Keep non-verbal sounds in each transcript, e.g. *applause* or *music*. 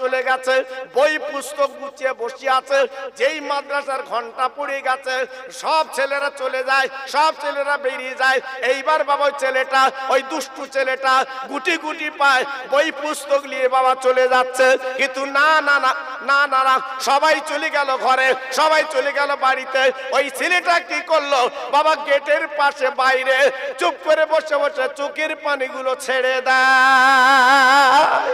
চলে গেছে বই পুস্তক গুছিয়ে বসে আছে যেই মাদ্রাসার ঘন্টা পড়ে গেছে সব ছেলেরা চলে যায় সব ছেলেরা বেরিয়ে যায় এইবার বাবা ছেলেটা ওই দুষ্টু ছেলেটা গুটি গুটি পায় বই পুস্তক নিয়ে বাবা চলে যাচ্ছে কিন্তু না না না না না না সবাই চলে গেল ঘরে সবাই চলে গেল বাড়িতে ওই ছেলেটা কি করলো বাবা গেটের পাশে বাইরে চুপ করে বসে বসে চোখের পানিগুলো ছেড়ে দেয়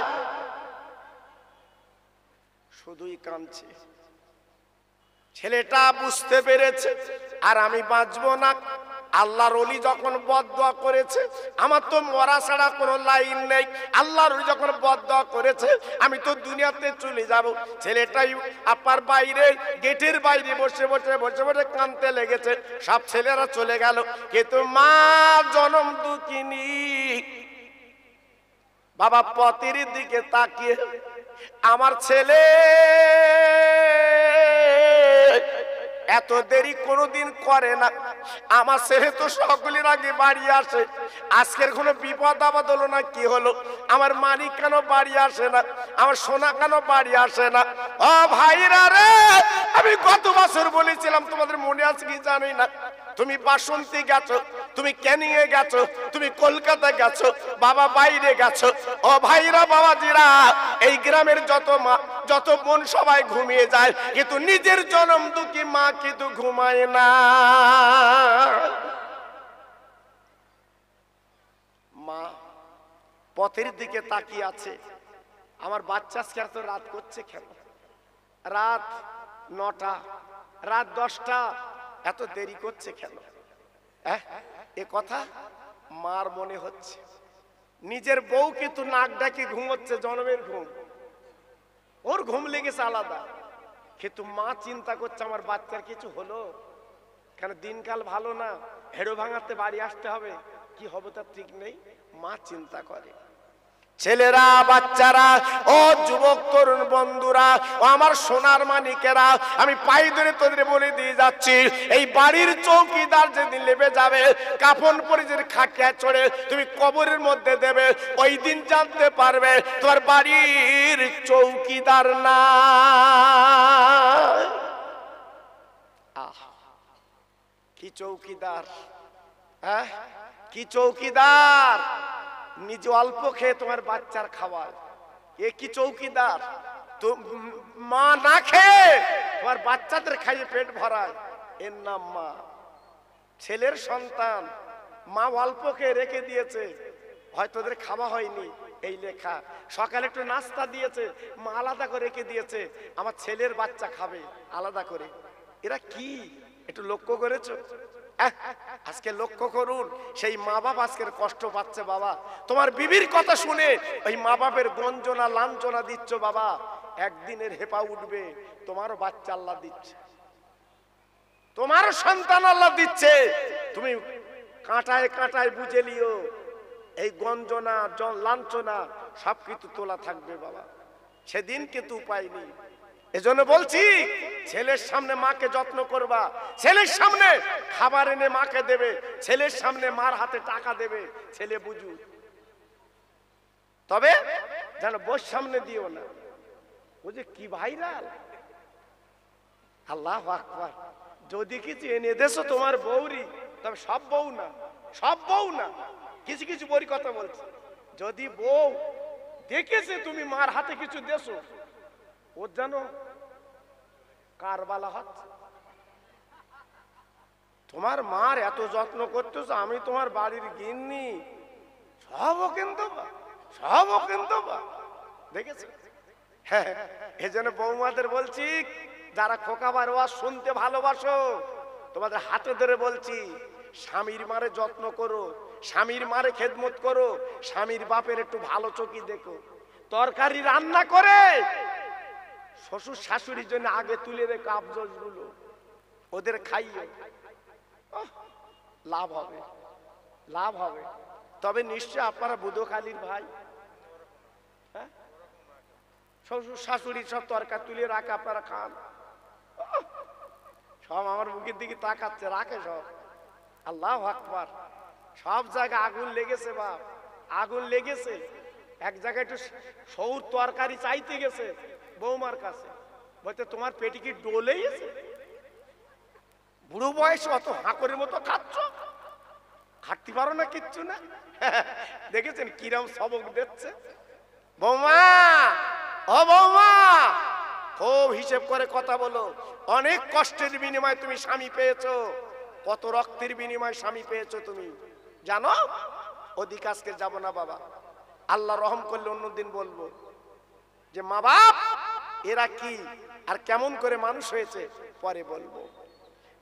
শুধুই কাঁদছে ছেলেটা বুঝতে পেরেছে আর আমি বাঁচব না আল্লাহর অলি যখন বদয়া করেছে আমার তো মরা ছাড়া কোনো লাইন নেই আল্লাহর অলি যখন বদয়া করেছে আমি তো দুনিয়াতে চলে যাব ছেলেটাই আপার বাইরে গেটের বাইরে বসে বসে বসে বসে কাঁদতে লেগেছে সব ছেলেরা চলে গেল কিন্তু মা জনম দুঃখিনী বাবা পতির দিকে তাকিয়ে আমার ছেলে এত দেরি কোনোদিন করে না আমার ছেলে তো সকলের আগে বাড়ি আসে আজকের কোনো বিপদ আপদ হলো না কি হলো আমার মালিক কেন বাড়ি আসে না আমার সোনা কেন বাড়ি আসে না ও ভাইরা রে আমি গত বছর বলেছিলাম তোমাদের মনে আছে কি জানি না তুমি বাসন্তী গেছো তুমি ক্যানিংয়ে গেছো তুমি কলকাতা গেছো বাবা বাইরে গেছো ও ভাইরা জিরা এই গ্রামের যত মা যত বোন সবাই ঘুমিয়ে যায় কিন্তু নিজের জনম দুঃখী মা কিন্তু ঘুমায় না মা পথের দিকে তাকিয়ে আছে আমার বাচ্চা আজকে তো রাত করছে কেন রাত নটা রাত দশটা এত দেরি করছে কেন এ কথা মার মনে হচ্ছে নিজের বউ কিন্তু নাক ঘুম ঘুমোচ্ছে জন্মের ঘুম ওর ঘুম লেগেছে আলাদা কিন্তু মা চিন্তা করছে আমার বাচ্চার কিছু হলো কেন দিনকাল ভালো না হেড়ো ভাঙাতে বাড়ি আসতে হবে কি হবে তার ঠিক নেই মা চিন্তা করে ছেলেরা বাচ্চারা ও যুবক তরুণ বন্ধুরা ও আমার সোনার মানিকেরা আমি পাই ধরে তোদের বলে দিয়ে যাচ্ছি এই বাড়ির চৌকিদার যেদিন লেবে যাবে কাফন পরে যদি খাটিয়া চড়ে তুমি কবরের মধ্যে দেবে ওই দিন জানতে পারবে তোর বাড়ির চৌকিদার না কি চৌকিদার হ্যাঁ কি চৌকিদার নিজে অল্প খেয়ে তোমার বাচ্চার খাওয়ায় এ কি চৌকিদার মা না খেয়ে তোমার বাচ্চাদের খাইয়ে পেট ভরায় এর নাম মা ছেলের সন্তান মা অল্প খেয়ে রেখে দিয়েছে হয়তো ওদের খাওয়া হয়নি এই লেখা সকালে একটু নাস্তা দিয়েছে মা আলাদা করে রেখে দিয়েছে আমার ছেলের বাচ্চা খাবে আলাদা করে এরা কি একটু লক্ষ্য করেছো আজকে লক্ষ্য করুন সেই মা বাপ আজকের কষ্ট পাচ্ছে বাবা তোমার বিবির কথা শুনে ওই মা বাপের গঞ্জনা লাঞ্ছনা দিচ্ছ বাবা একদিনের হেপা উঠবে তোমারও বাচ্চা আল্লাহ দিচ্ছে তোমারও সন্তান আল্লাহ দিচ্ছে তুমি কাঁটায় কাঁটায় বুঝে লিও এই গঞ্জনা লাঞ্ছনা সবকিছু তোলা থাকবে বাবা সেদিন কিন্তু উপায় নেই এজন্য বলছি ছেলের সামনে মাকে যত্ন করবা ছেলের সামনে খাবার এনে মাকে দেবে ছেলের সামনে মার হাতে টাকা দেবে ছেলে বুঝু তবে যেন বস সামনে দিও না বুঝে কি ভাইরাল আল্লাহ আকবর যদি কিছু এনে দেশো তোমার বৌরি তবে সব বউ না সব বউ না কিছু কিছু বউরি কথা বলছে যদি বউ দেখেছে তুমি মার হাতে কিছু দেশো ওর যেন কারবালা হচ্ছে তোমার মার এত যত্ন করতো আমি তোমার বাড়ির গিন্নি সব কিন্তু সব কিন্তু দেখেছ হ্যাঁ এই বৌমাদের বলছি যারা খোকাবার ওয়াজ শুনতে ভালোবাসো তোমাদের হাতে ধরে বলছি স্বামীর মারে যত্ন করো স্বামীর মারে খেদমত করো স্বামীর বাপের একটু ভালো চোখি দেখো তরকারি রান্না করে শ্বশুর শাশুড়ির জন্য আগে তুলে রেখে আফজস গুলো ওদের খাইয়ে লাভ হবে লাভ হবে তবে নিশ্চয় আপনারা খালির ভাই হ্যাঁ? শ্বশুর শাশুড়ি সব তরকার তুলে রাখে আপনারা খান সব আমার মুখের দিকে তাকাচ্ছে রাখে সব আল্লাহ আকবার সব জায়গায় আগুন লেগেছে বাপ আগুন লেগেছে এক জায়গায় একটু সৌর তরকারি চাইতে গেছে বৌমার কাছে বলতে তোমার পেটে কি ডোলেই আছে বুড়ো বয়স অত হাঁকরের মতো খাচ্ছ খাটতে পারো না কিচ্ছু না *laughs* দেখেছেন কিরাম সবক দিচ্ছে বৌমা ও বৌমা খুব হিসেব করে কথা বলো অনেক কষ্টের বিনিময়ে তুমি স্বামী পেয়েছো কত রক্তের বিনিময়ে স্বামী পেয়েছো তুমি জানো ওদিকে আজকে যাবো না বাবা আল্লাহ রহম করলে অন্যদিন বলবো যে মা বাপ এরা কি আর কেমন করে মানুষ হয়েছে পরে বলবো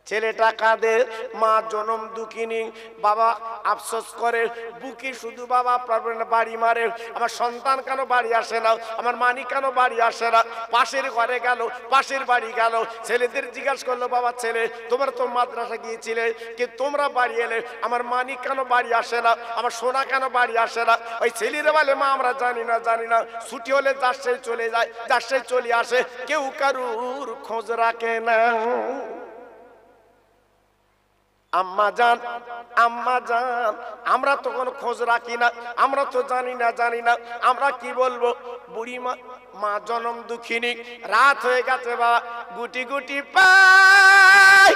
ছেলেটা কাঁদে মা জনম দুঃখিনী বাবা আফসোস করে বুকি শুধু বাবা পারবেন বাড়ি মারে আমার সন্তান কেন বাড়ি আসে না আমার মানি কেন বাড়ি আসে না পাশের ঘরে গেল পাশের বাড়ি গেল ছেলেদের জিজ্ঞাসা করলো বাবা ছেলে তোমরা তো মাদ্রাসা গিয়েছিলে কি তোমরা বাড়ি এলে আমার মানি কেন বাড়ি আসে না আমার সোনা কেন বাড়ি আসে না ওই ছেলেরা বলে মা আমরা জানি না জানি না ছুটি হলে যার চলে যায় যার চলে আসে কেউ কারুর খোঁজ রাখে না আম্মা জান আম্মা জান আমরা তখন খোঁজ রাখি না আমরা তো জানি না জানি না আমরা কি বলবো বুড়ি মা মা জনম দুঃখিনী রাত হয়ে গেছে বাবা গুটি গুটি পাই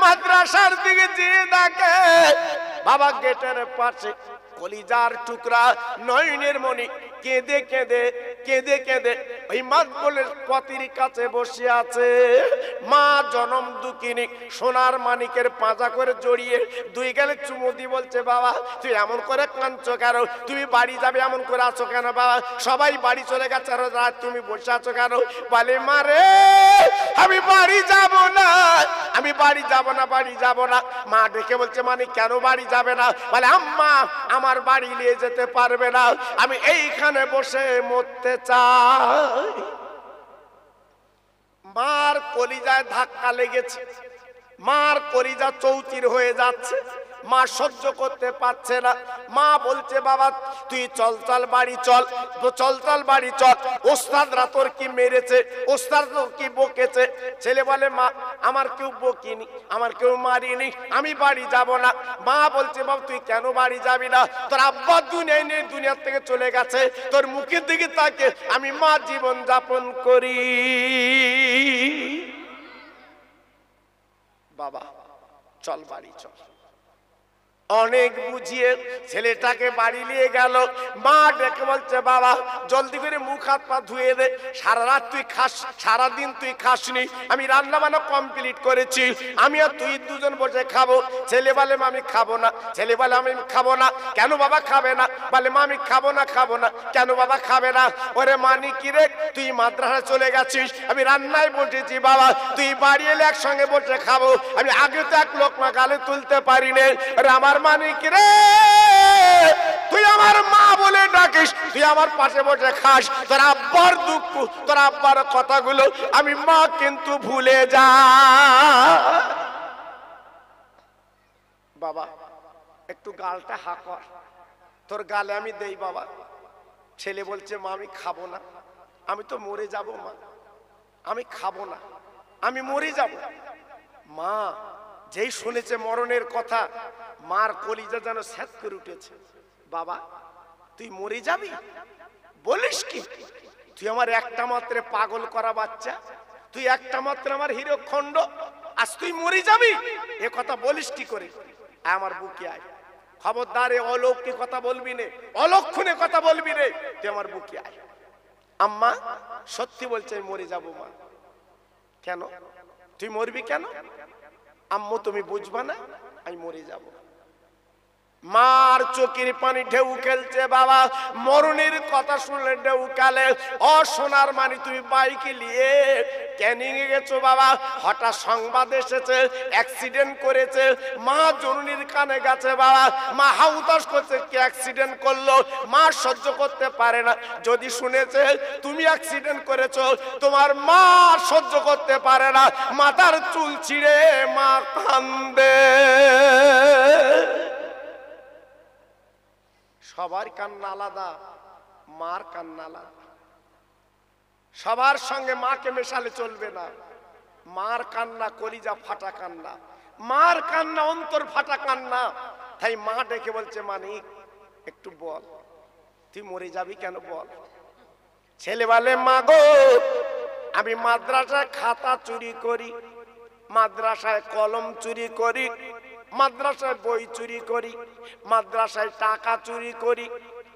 মাদ্রাসার দিকে যে দেখে বাবা গেটের পাশে কলিজার টুকরা নয়নের মণি কেঁদে কেঁদে কেঁদে কেঁদে ওই মাতবলের পতির কাছে বসে আছে মা জনম দুকিনি সোনার মানিকের পাঁজা করে জড়িয়ে দুই গেলে চুমু বলছে বাবা তুই এমন করে কাঁদছো কেন তুমি বাড়ি যাবে এমন করে আছো কেন বাবা সবাই বাড়ি চলে গেছে আর রাত তুমি বসে আছো কেন বলে মা রে আমি বাড়ি যাব না আমি বাড়ি যাব না বাড়ি যাব না মা ডেকে বলছে মানে কেন বাড়ি যাবে না বলে আম্মা আমার বাড়ি নিয়ে যেতে পারবে না আমি এইখানে এখানে বসে মরতে চায় মার কলিজায় ধাক্কা লেগেছে মার কলিজা চৌচির হয়ে যাচ্ছে মা সহ্য করতে পারছে না মা বলছে বাবা তুই চল চল বাড়ি চল চল চল বাড়ি চল ওস্তাদরা তোর কি মেরেছে ওস্তাদ কি বকেছে ছেলে বলে মা আমার কেউ বকিনি আমার কেউ মারিনি আমি বাড়ি যাব না মা বলছে বাবা তুই কেন বাড়ি যাবি না তোর আব্বা দুনিয়ায় নেই দুনিয়ার থেকে চলে গেছে তোর মুখের দিকে তাকে আমি মা জীবন যাপন করি বাবা চল বাড়ি চল অনেক বুঝিয়ে ছেলেটাকে বাড়ি নিয়ে গেল মা ডেকে বলছে বাবা জলদি করে মুখ হাত পা ধুয়ে দে সারা রাত তুই খাস সারা দিন তুই খাসনি আমি রান্না বান্না কমপ্লিট করেছি আমি আর তুই দুজন বসে খাবো ছেলে বলে মা আমি খাবো না ছেলে বলে আমি খাবো না কেন বাবা খাবে না বলে মা আমি খাবো না খাবো না কেন বাবা খাবে না ওরে মানি কি রে তুই মাদ্রাসা চলে গেছিস আমি রান্নায় বসেছি বাবা তুই বাড়ি এলে একসঙ্গে বসে খাবো আমি আগে তো এক লোক লোকমা গালে তুলতে পারি নে আমার তার মানে কি রে তুই আমার মা বলে ডাকিস তুই আমার পাশে বসে খাস তোর আব্বার দুঃখ তোর আব্বার কথাগুলো আমি মা কিন্তু ভুলে যা বাবা একটু গালটা হা কর তোর গালে আমি দেই বাবা ছেলে বলছে মা আমি খাবো না আমি তো মরে যাব মা আমি খাবো না আমি মরে যাব মা যেই শুনেছে মরণের কথা মার কলিজা যেন স্যাত করে উঠেছে বাবা তুই মরে যাবি বলিস কি তুই আমার একটা মাত্রে পাগল করা বাচ্চা তুই একটা মাত্র আমার হিরো খণ্ড আজ তুই মরে যাবি এ কথা বলিস কি করে আমার বুকে আয় খবরদার এ অলৌকিক কথা বলবি নে অলক্ষণে কথা বলবি রে তুই আমার বুকে আয় আম্মা সত্যি বলছে আমি মরে যাবো মা কেন তুই মরবি কেন আম্মু তুমি বুঝবা না আমি মরে যাবো মার চোখের পানি ঢেউ খেলছে বাবা মরণের কথা শুনলে ঢেউ কালে অ সোনার মানি তুমি বাইকে নিয়ে ক্যানিং গেছো বাবা হঠাৎ সংবাদ এসেছে অ্যাক্সিডেন্ট করেছে মা জরুনির কানে গেছে বাবা মা হাউতাস করছে কি অ্যাক্সিডেন্ট করলো মা সহ্য করতে পারে না যদি শুনেছে তুমি অ্যাক্সিডেন্ট করেছো তোমার মা সহ্য করতে পারে না মাথার চুল ছিঁড়ে মা কান্দে সবার কান্না আলাদা মার কান্না আলাদা সবার সঙ্গে মাকে মেশালে চলবে না মার কান্না কলিজা ফাটা কান্না মার কান্না অন্তর ফাটা কান্না তাই মা ডেকে বলছে মানিক একটু বল তুই মরে যাবি কেন বল ছেলে বলে মা গো আমি মাদ্রাসায় খাতা চুরি করি মাদ্রাসায় কলম চুরি করি মাদ্রাসায় বই চুরি করি মাদ্রাসায় টাকা চুরি করি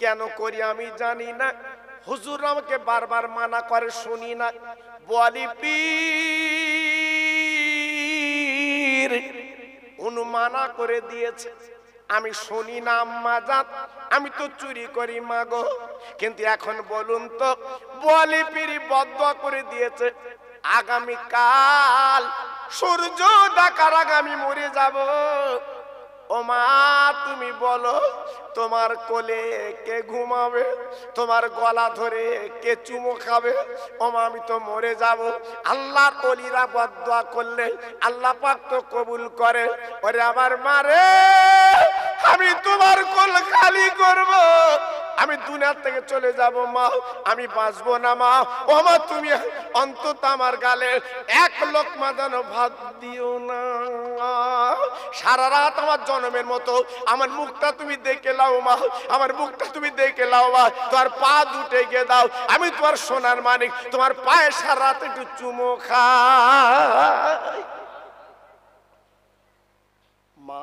কেন করি আমি জানি না হুজুর আমাকে বারবার মানা করে শুনি না বলি পীর উনি মানা করে দিয়েছে আমি শুনি না মাজাত আমি তো চুরি করি মাগো কিন্তু এখন বলুন তো বলি পীর বদ করে দিয়েছে আগামীকাল সূর্য ডাকার আগে আমি মরে যাব ও মা তুমি বলো তোমার কোলে কে ঘুমাবে তোমার গলা ধরে কে চুমো খাবে ও মা আমি তো মরে যাব আল্লাহর অলিরা বদয়া করলে আল্লাহ পাক তো কবুল করে ওরে আমার মারে আমি তোমার কোল খালি করবো আমি দুনিয়ার থেকে চলে যাব মা আমি বাঁচবো না মা ও মা তুমি অন্তত আমার গালে এক লোকমা যেন ভাত দিও না সারা রাত আমার জন্মের মতো আমার মুখটা তুমি দেখে লাও মা আমার মুখটা তুমি দেখে লাও মা তোমার পা দুটে গিয়ে দাও আমি তোমার সোনার মানিক তোমার পায়ে সারা রাত একটু চুমো খা মা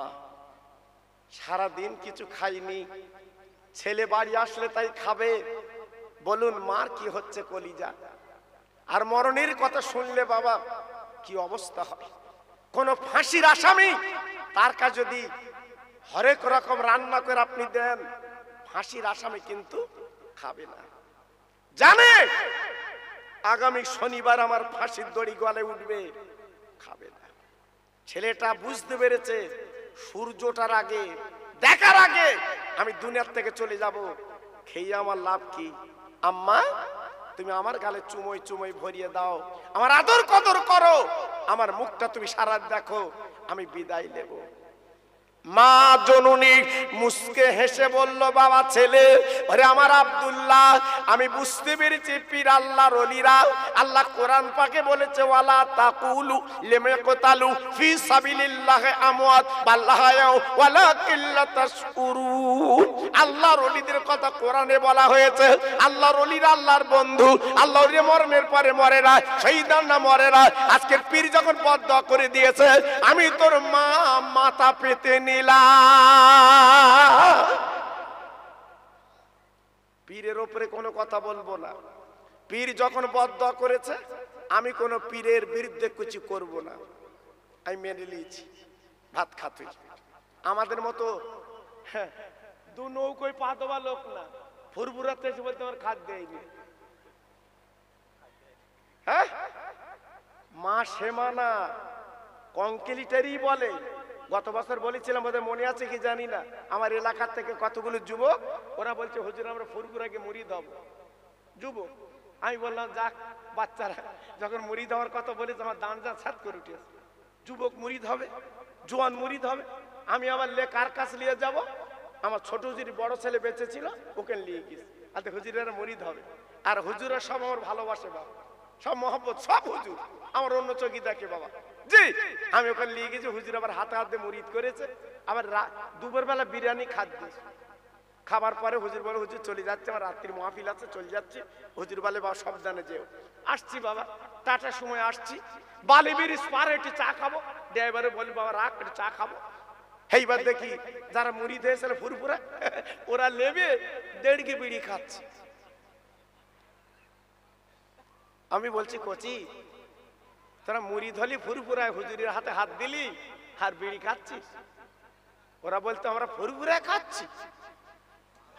সারাদিন কিছু খাইনি ছেলে বাড়ি আসলে তাই খাবে বলুন মার কি হচ্ছে কলিজা আর মরণের কথা শুনলে বাবা কি অবস্থা হয় কোন ফাঁসির আসামি তার কাজ যদি হরেক রকম রান্না করে আপনি দেন ফাঁসির আসামি কিন্তু খাবে না জানে আগামী শনিবার আমার ফাঁসির দড়ি গলে উঠবে খাবে না ছেলেটা বুঝতে পেরেছে সূর্যটার আগে দেখার আগে আমি দুনিয়ার থেকে চলে যাব খেয়ে আমার লাভ কি আম্মা তুমি আমার গালে চুমই চুমই ভরিয়ে দাও আমার আদর কদর করো আমার মুখটা তুমি সারা দেখো আমি বিদায় নেবো মা জননী মুসকে হেসে বলল বাবা ছেলে আরে আমার আব্দুল্লাহ আমি বুঝতে পেরেছি পীর আল্লাহ রলিরা আল্লাহ কোরআন পাকে বলেছে ওয়ালা তাকুলু লেমে কোতালু ফি সাবিলিল্লাহ আমওয়াত বাল্লাহায়াও ওয়ালা কিল্লা তাশকুরু আল্লাহ রলিদের কথা কোরআনে বলা হয়েছে আল্লাহ রলিরা আল্লাহর বন্ধু আল্লাহ রে মরণের পরে মরে না শহীদার না মরে না আজকের পীর যখন পদ্মা করে দিয়েছে আমি তোর মা মাথা পেতে পীরের ওপরে কোনো কথা বলবো না পীর যখন বদ্ধ করেছে আমি কোন পীরের বিরুদ্ধে কিছু করব না আমি মেনে নিয়েছি ভাত খাতে আমাদের মতো হ্যাঁ, দু নৌকোয় পা দেওয়া লোক না ফুরফুরাতে এসে বলতে আমার খাদ দেয়নি হ্যাঁ? মা সেমানা কঙ্কেলিটারই বলে গত বছর বলেছিলাম ওদের মনে আছে কি জানি না আমার এলাকার থেকে কতগুলো যুবক ওরা বলছে হুজুর আমরা ফুরগুরাকে মরিয়ে দেব যুবক আমি বললাম যাক বাচ্চারা যখন মুড়ি দেওয়ার কথা বলেছে আমার দান যা ছাদ করে উঠেছে যুবক মুড়িদ হবে জোয়ান মুড়িদ হবে আমি আবার লে কার কাছ নিয়ে যাব আমার ছোট হুজুর বড় ছেলে বেঁচে ছিল ওকে নিয়ে গিয়েছি আর হুজুরের মুড়িদ হবে আর হুজুরের সব আমার ভালোবাসে বাবা সব মহব্বত সব হুজুর আমার অন্য দেখে বাবা জি আমি ওখানে নিয়ে গেছি হুজুর আবার হাতে হাতে মুরিদ করেছে আবার দুপুর বেলা বিরিয়ানি খাদ্য খাবার পরে হুজুর বলে হুজুর চলে যাচ্ছে আমার রাত্রির মাহফিল আছে চলে যাচ্ছি হুজুর বলে বাবা সব জানে যেও আসছি বাবা টাটার সময় আসছি বালি ব্রিজ পারে একটু চা খাবো ড্রাইভারে বলি বাবা রাখ একটু চা খাবো এইবার দেখি যারা মুড়ি দিয়েছিল ফুরফুরা ওরা লেবে দেড় কে বিড়ি খাচ্ছে আমি বলছি কচি তোরা মুড়ি ধলি ফুরফুরায় হুজুরের হাতে হাত দিলি আর বিড়ি খাচ্ছি ওরা বলতো আমরা ফুরফুরায় খাচ্ছি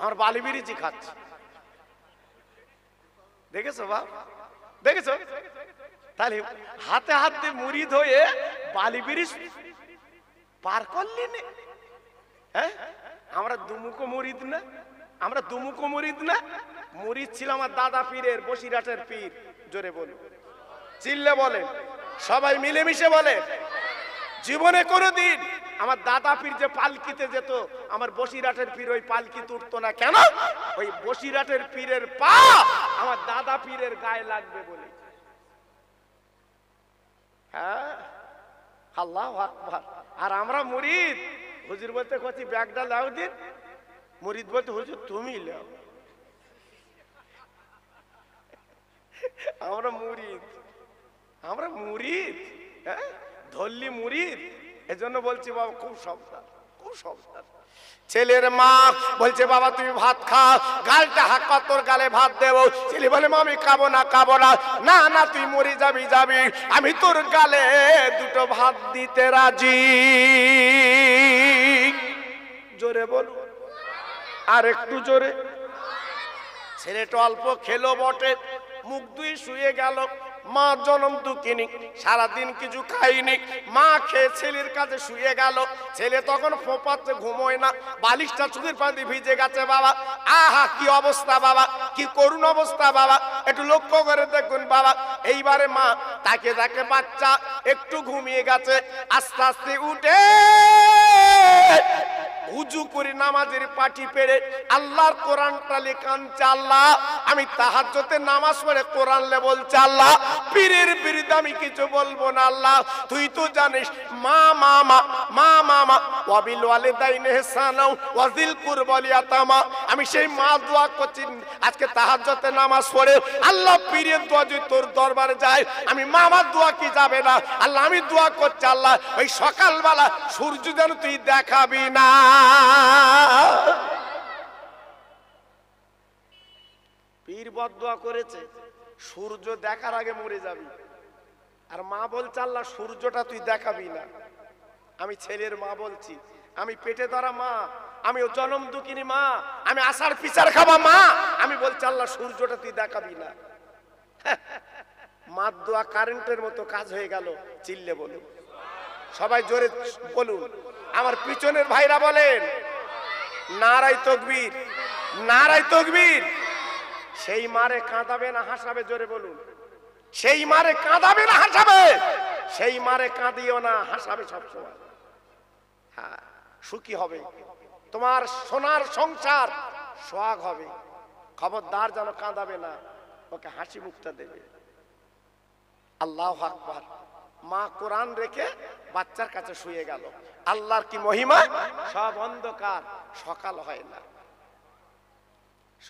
আমার বালি বিড়িচি খাচ্ছি দেখেছো বা দেখেছো তাহলে হাতে হাতে মুড়ি ধয়ে বালি বিড়িস পার করলি হ্যাঁ আমরা দুমুকো মুড়িদ না আমরা দুমুকো মুড়িদ না মুড়িদ ছিল আমার দাদা পীরের বসিরাটের পীর জোরে বলুন চিল্লে বলে সবাই মিলেমিশে বলে জীবনে কোনো দিন আমার দাদা পীর যে পালকিতে যেত আমার বসিরাটের পীর ওই পালকি তুটতো না কেন ওই বসিরাটের পীরের পা আমার দাদা পীরের গায়ে লাগবে বলে হ্যাঁ আল্লাহ আকবার আর আমরা মুরিদ হুজুর বলতে কচি ব্যাগটা লাউ দিন মুরিদ বলতে হুজুর তুমি লাও আমরা মুরিদ আমরা মুরিদ হ্যাঁ ধরলি মুরিদ এজন্য বলছি বাবা খুব সবদার খুব সবদার ছেলের মা বলছে বাবা তুমি ভাত খাও গালটা হাক তোর গালে ভাত দেব ছেলে বলে মা আমি না কাবো না না না তুই মরে যাবি যাবি আমি তোর গালে দুটো ভাত দিতে রাজি জোরে বল আর একটু জোরে ছেলেটা অল্প খেলো বটে মুখ দুই শুয়ে গেল মা জনম দুঃখিনী সারাদিন কিছু খাইনি মা খেয়ে ছেলের কাছে শুয়ে গেল ছেলে তখন ফোপাতে ঘুমোয় না বালিশটা চুলের পাতি ভিজে গেছে বাবা আহা কি অবস্থা বাবা কি করুন অবস্থা বাবা একটু লক্ষ্য করে দেখুন বাবা এইবারে মা তাকে তাকে বাচ্চা একটু ঘুমিয়ে গেছে আস্তে আস্তে উঠে উজু করে নামাজের পাটি পেরে আল্লাহর কোরআনটা লেখান আল্লাহ আমি তাহাজ্জতে নামাজ পড়ে কোরআন লে বলছি আল্লাহ পীরের বিরুদ্ধে আমি কিছু বলবো না আল্লাহ তুই তো জানিস মা মা মা মা মা মা ওয়াবিল ওয়ালিদাইন ইহসানাও ওয়াজিল কুরবাল ইয়াতামা আমি সেই মা দোয়া করছি আজকে তাহাজ্জতে নামাজ পড়ে আল্লাহ পীরের দোয়া যদি তোর দরবারে যায় আমি মামার দোয়া কি যাবে না আল্লাহ আমি দোয়া করছি আল্লাহ ওই সকালবেলা সূর্য যেন তুই দেখাবি না পীর বদয়া করেছে সূর্য দেখার আগে মরে যাবি আর মা বলছে আল্লাহ সূর্যটা তুই দেখাবি না আমি ছেলের মা বলছি আমি পেটে ধরা মা আমি জনম দুকিনি মা আমি আসার পিছার খাবা মা আমি বলছি আল্লাহ সূর্যটা তুই দেখাবি না মাত দোয়া কারেন্টের মতো কাজ হয়ে গেল চিল্লে বলুন সবাই জোরে বলুন আমার পিছনের ভাইরা বলেন নারাই তকবীর নারাই তকবীর সেই মারে কাঁদাবে না হাসাবে জোরে বলুন সেই মারে কাঁদাবে না হাসাবে সেই মারে কাঁদিও না হাসাবে সবসময় হ্যাঁ সুখী হবে তোমার সোনার সংসার সোয়াগ হবে খবরদার যেন কাঁদাবে না ওকে হাসি মুখটা দেবে আল্লাহ আকবর মা কোরআন রেখে বাচ্চার কাছে শুয়ে গেল আল্লাহর কি মহিমা সব অন্ধকার সকাল হয় না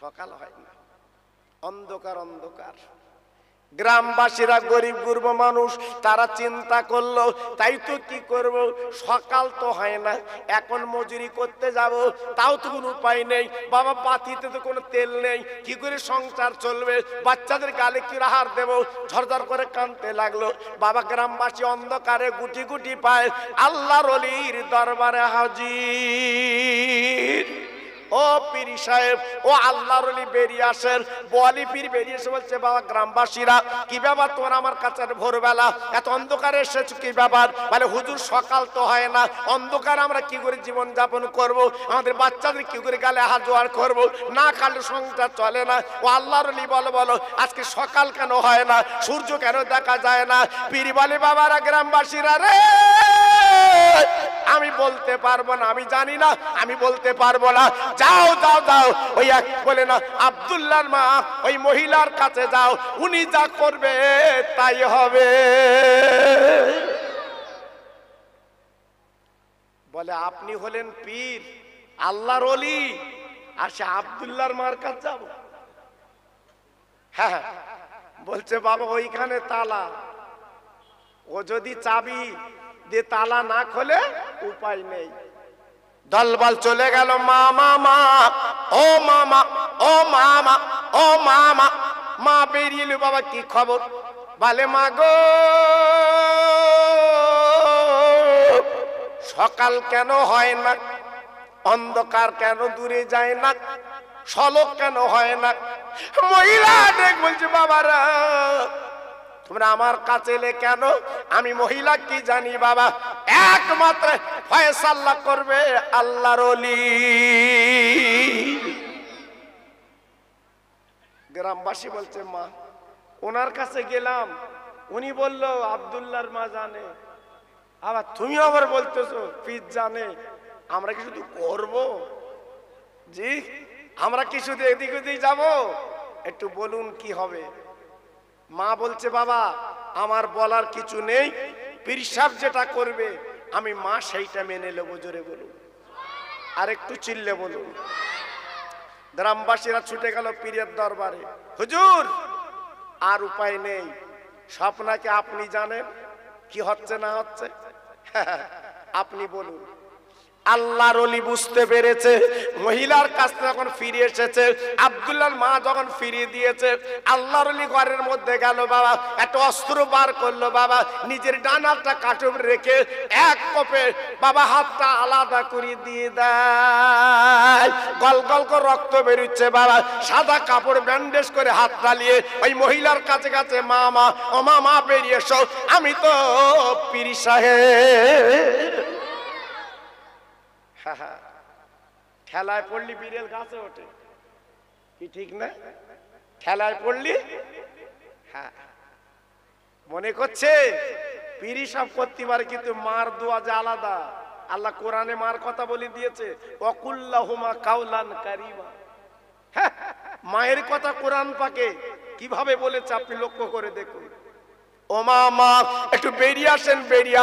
সকাল হয় না অন্ধকার অন্ধকার গ্রামবাসীরা গরিব গুরব মানুষ তারা চিন্তা করলো তাই তো কি করব সকাল তো হয় না এখন মজুরি করতে যাব তাও তো কোনো উপায় নেই বাবা পাতিতে তো কোনো তেল নেই কি করে সংসার চলবে বাচ্চাদের গালে কি রাহার দেব ঝরঝর করে কাঁদতে লাগলো বাবা গ্রামবাসী অন্ধকারে গুটি গুটি পায় আল্লাহর অলির দরবারে হাজির ও পীর সাহেব ও আল্লাহর বেরিয়ে আসেন বলি পীর বেরিয়ে এসে বলছে বাবা গ্রামবাসীরা কি ব্যাপার তোমার আমার কাছে ভোরবেলা এত অন্ধকারে এসেছ কি ব্যাপার বলে হুজুর সকাল তো হয় না অন্ধকার আমরা কি করে জীবন যাপন করব আমাদের বাচ্চাদের কি করে গালে হাত জোয়ার করব না খালে সংসার চলে না ও আল্লাহর বলো বলো আজকে সকাল কেন হয় না সূর্য কেন দেখা যায় না পীর বলে বাবারা গ্রামবাসীরা রে আমি বলতে পারবো না আমি জানি না আমি বলতে পারবো না যাও যাও যাও ওই এক বলে না আবদুল্লার মা ওই মহিলার কাছে যাও উনি যা করবে তাই হবে বলে আপনি হলেন পীর আল্লাহর অলি আর সে আবদুল্লার মার কাছে যাব হ্যাঁ বলছে বাবা ওইখানে তালা ও যদি চাবি দিয়ে তালা না খোলে উপায় নেই দলবল চলে গেল মা মা ও মামা ও মামা ও মামা মা বেরিয়ে এলো বাবা কি খবর বলে মা গো সকাল কেন হয় না অন্ধকার কেন দূরে যায় না সলক কেন হয় না মহিলা বলছে বাবারা তোমরা আমার কাছে এলে কেন আমি মহিলা কি জানি বাবা একমাত্র ফয়সাল্লা করবে আল্লাহর অলি গ্রামবাসী বলছে মা ওনার কাছে গেলাম উনি বলল আব্দুল্লাহর মা জানে আবার তুমি আবার বলতেছো পিস জানে আমরা কি শুধু করব জি আমরা কি শুধু এদিক ওদিক যাব একটু বলুন কি হবে মা বলছে বাবা আমার বলার কিছু নেই পিরসাব যেটা করবে আমি মা সেইটা মেনে নেবো জোরে বলুন আর একটু চিল্লে বলুন গ্রামবাসীরা ছুটে গেল পীরের দরবারে হুজুর আর উপায় নেই স্বপ্নাকে আপনি জানেন কি হচ্ছে না হচ্ছে *laughs* আপনি বলুন আল্লাহর অলি বুঝতে পেরেছে মহিলার কাছ যখন ফিরে এসেছে আব্দুল্লার মা যখন ফিরিয়ে দিয়েছে আল্লাহর অলি ঘরের মধ্যে গেল বাবা একটা অস্ত্র বার করলো বাবা নিজের ডানাটা কাটুম রেখে এক কপে বাবা হাতটা আলাদা করে দিয়ে দেয় গল গল করে রক্ত বেরোচ্ছে বাবা সাদা কাপড় ব্যান্ডেজ করে হাত চালিয়ে ওই মহিলার কাছে কাছে মা মা ও মা মা বেরিয়ে এসো আমি তো পিরি সাহেব খেলায় পড়লি বিড়েল গাছে ওঠে কি ঠিক না খেলায় পড়লি হ্যাঁ মনে করছে পিড়ি সব করতে পারে কিন্তু মার দোয়া যে আলাদা আল্লাহ কোরআনে মার কথা বলে দিয়েছে অকুল্লাহুমা কাউলান কারিমা হ্যাঁ, মায়ের কথা কোরআন পাকে কিভাবে বলেছে আপনি লক্ষ্য করে দেখুন ও মা একটু বেরিয়ে বেরিয়ে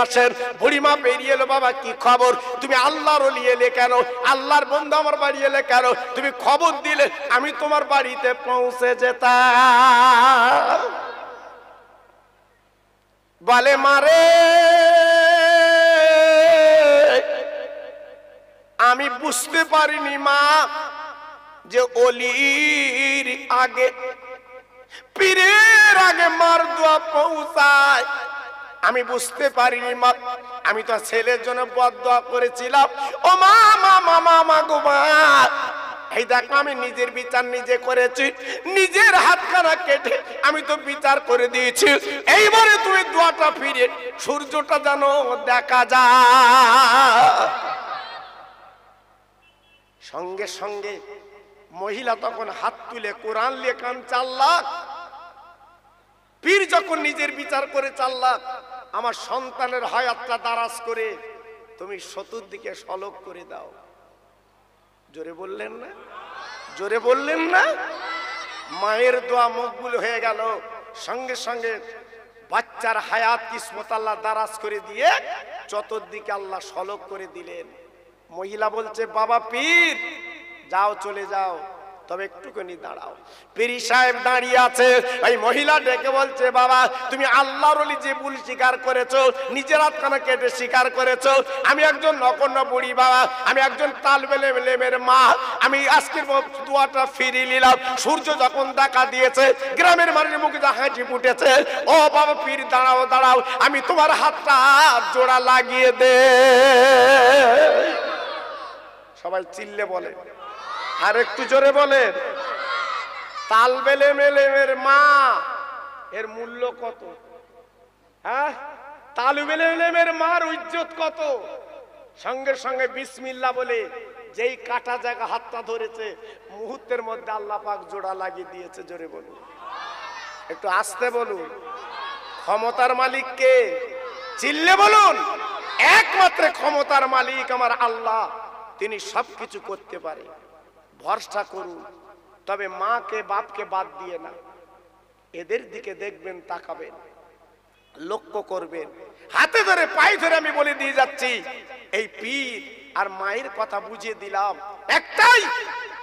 বেরিয়ে এলো বাবা কি খবর তুমি অলি এলে কেন বন্ধু আমার বাড়ি এলে কেন তুমি খবর দিলে আমি তোমার বাড়িতে পৌঁছে যেতাম বলে মারে আমি বুঝতে পারিনি মা যে অলির আগে পীরের আগে মার দোয়া পৌঁছায় আমি বুঝতে পারিনি মা আমি তো ছেলের জন্য বদয়া করেছিলাম ও মা মা মা মা মা গো মা এই দেখো আমি নিজের বিচার নিজে করেছি নিজের হাত হাতখানা কেটে আমি তো বিচার করে দিয়েছি এইবারে তুমি দোয়াটা ফিরে সূর্যটা যেন দেখা যা সঙ্গে সঙ্গে মহিলা তখন হাত তুলে কোরআন লেখান চার লাখ পীর যখন নিজের বিচার করে চাল্লাক আমার সন্তানের হায়াতটা দারাজ করে তুমি শতুর দিকে সলক করে দাও জোরে বললেন না জোরে বললেন না মায়ের দোয়া মকবুল হয়ে গেল সঙ্গে সঙ্গে বাচ্চার হায়াত কিসমত আল্লাহ দারাজ করে দিয়ে চতুর্দিকে আল্লাহ সলক করে দিলেন মহিলা বলছে বাবা পীর যাও চলে যাও তবে একটুখানি দাঁড়াও পেরি সাহেব দাঁড়িয়ে আছে এই মহিলা ডেকে বলছে বাবা তুমি আল্লাহর যে ভুল স্বীকার করেছো নিজের আত্মানা কেটে স্বীকার করেছো আমি একজন নকন্য বুড়ি বাবা আমি একজন তালবেলে লেমের মা আমি আজকের দুয়াটা ফিরি নিলাম সূর্য যখন দেখা দিয়েছে গ্রামের মানুষের মুখে যা হাঁটি ফুটেছে ও বাবা পীর দাঁড়াও দাঁড়াও আমি তোমার হাতটা জোড়া লাগিয়ে দে সবাই চিল্লে বলে আর একটু জোরে বলেন তালবেলে মেলেমের মা এর মূল্য কত হ্যাঁ তালবেলেমের মার ইজ্জত কত সঙ্গে সঙ্গে বিসমিল্লা বলে যেই কাটা জায়গা হাতটা ধরেছে মুহূর্তের মধ্যে আল্লাহ পাক জোড়া লাগিয়ে দিয়েছে জোরে বলুন একটু আসতে বলুন ক্ষমতার মালিক কে চিল্লে বলুন একমাত্র ক্ষমতার মালিক আমার আল্লাহ তিনি সবকিছু করতে পারে ভরসা করুন তবে মাকে বাপকে বাদ দিয়ে না এদের দিকে দেখবেন তাকাবেন লক্ষ্য করবেন হাতে ধরে পায়ে ধরে আমি বলে দিয়ে যাচ্ছি এই পীর আর মায়ের কথা বুঝিয়ে দিলাম একটাই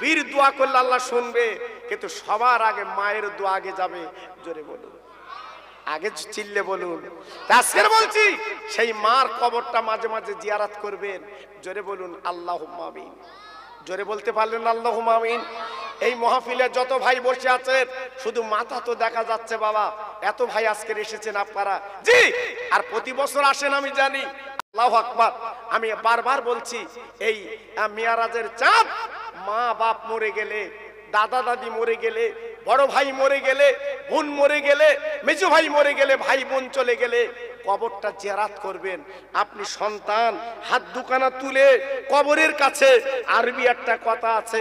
পীর দোয়া করলে আল্লাহ শুনবে কিন্তু সবার আগে মায়ের দোয়া আগে যাবে জোরে বলুন আগে চিল্লে বলুন আজকের বলছি সেই মার কবরটা মাঝে মাঝে জিয়ারাত করবেন জোরে বলুন আল্লাহ মাবিন জোরে বলতে পারলেন আল্লাহ মামিন এই মহাফিলে যত ভাই বসে আছেন শুধু মাথা তো দেখা যাচ্ছে বাবা এত ভাই আজকের এসেছেন আপনারা জি আর প্রতি বছর আসেন আমি জানি আল্লাহ আকবার আমি বারবার বলছি এই মিয়ারাজের চাঁদ মা বাপ মরে গেলে দাদা দাদি মরে গেলে বড় ভাই মরে গেলে বোন মরে গেলে মেজু ভাই মরে গেলে ভাই বোন চলে গেলে কবরটা জেরাত করবেন আপনি সন্তান হাত দুকানা তুলে কবরের কাছে আরবি একটা কথা আছে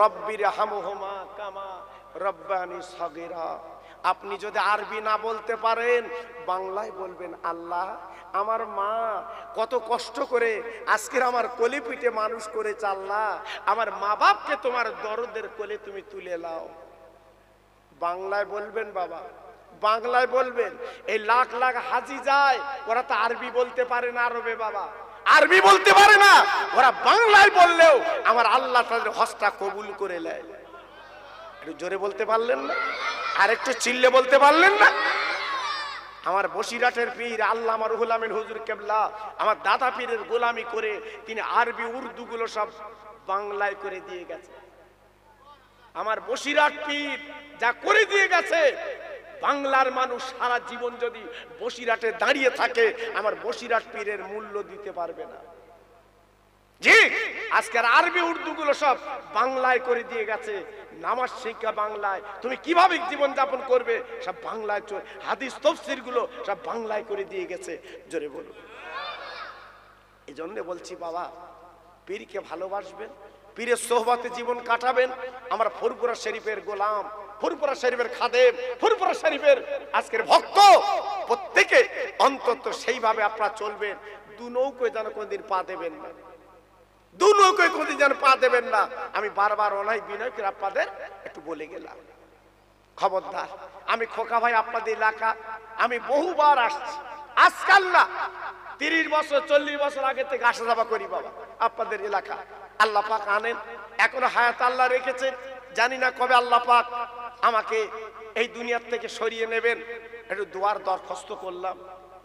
রব্বির হামহমা কামা রব্বানি সগিরা আপনি যদি আরবি না বলতে পারেন বাংলায় বলবেন আল্লাহ আমার মা কত কষ্ট করে আজকের আমার কলে পিঠে মানুষ করে চাল্লা আমার মা বাপকে তোমার দরদের কোলে তুমি তুলে লাও বাংলায় বলবেন বাবা বাংলায় বলবেন এই লাখ লাখ হাজি যায় ওরা তো আরবি বলতে পারে না আরবে বাবা আরবি বলতে পারে না ওরা বাংলায় বললেও আমার আল্লাহ তাদের হস্তা কবুল করে নেয় একটু জোরে বলতে পারলেন না আর একটু চিল্লে বলতে পারলেন না আমার বসিরাটের পীর আল্লাহ আমার গোলামের হুজুর কেবলা আমার দাদা পীরের গোলামি করে তিনি আরবি উর্দুগুলো সব বাংলায় করে দিয়ে গেছে আমার বসিরাট পীর যা করে দিয়ে গেছে বাংলার মানুষ সারা জীবন যদি বসিরাটে দাঁড়িয়ে থাকে আমার বসিরাট পীরের মূল্য দিতে পারবে না জি আজকের আরবি উর্দু গুলো সব বাংলায় করে দিয়ে গেছে নামাজ শিক্ষা বাংলায় তুমি কিভাবে জীবন যাপন করবে সব বাংলায় হাদিস তফসির গুলো সব বাংলায় করে দিয়ে গেছে জোরে বলুন এই জন্য বলছি বাবা পীরকে ভালোবাসবেন পীরের সোহবাতে জীবন কাটাবেন আমরা ফরপুরা শরীফের গোলাম ফুরপুরা শরীফের খাদেম ফুরপুরা শরীফের আজকের ভক্ত প্রত্যেকে অন্তত সেইভাবে আপনারা চলবেন দু নৌকো যেন কোনদিন পা দেবেন না দু নৌকোয় কোনদিন যেন পা দেবেন না আমি বারবার অনায় বিনয় করে আপনাদের একটু বলে গেলাম খবরদার আমি খোকা ভাই আপনাদের এলাকা আমি বহুবার আসছি আজকাল না তিরিশ বছর চল্লিশ বছর আগে থেকে আসা যাওয়া করি বাবা আপনাদের এলাকা আল্লাহ পাক আনেন এখনো হায়াত আল্লাহ রেখেছেন জানি না কবে আল্লাহ পাক আমাকে এই দুনিয়ার থেকে সরিয়ে নেবেন একটু দোয়ার দরখাস্ত করলাম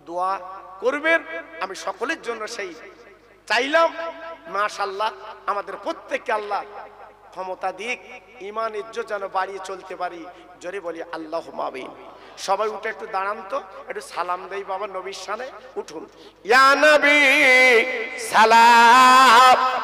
দোয়া করবেন আমি সকলের জন্য সেই চাইলাম মাশাল্লাহ আমাদের প্রত্যেককে আল্লাহ ক্ষমতা দিক ইমান ইজ্জত যেন বাড়িয়ে চলতে পারি জোরে বলি আল্লাহ মাবিন সবাই উঠে একটু দাঁড়ান তো একটু সালাম দেই বাবা নবীর সানে উঠুন ইয়া নবী সালাম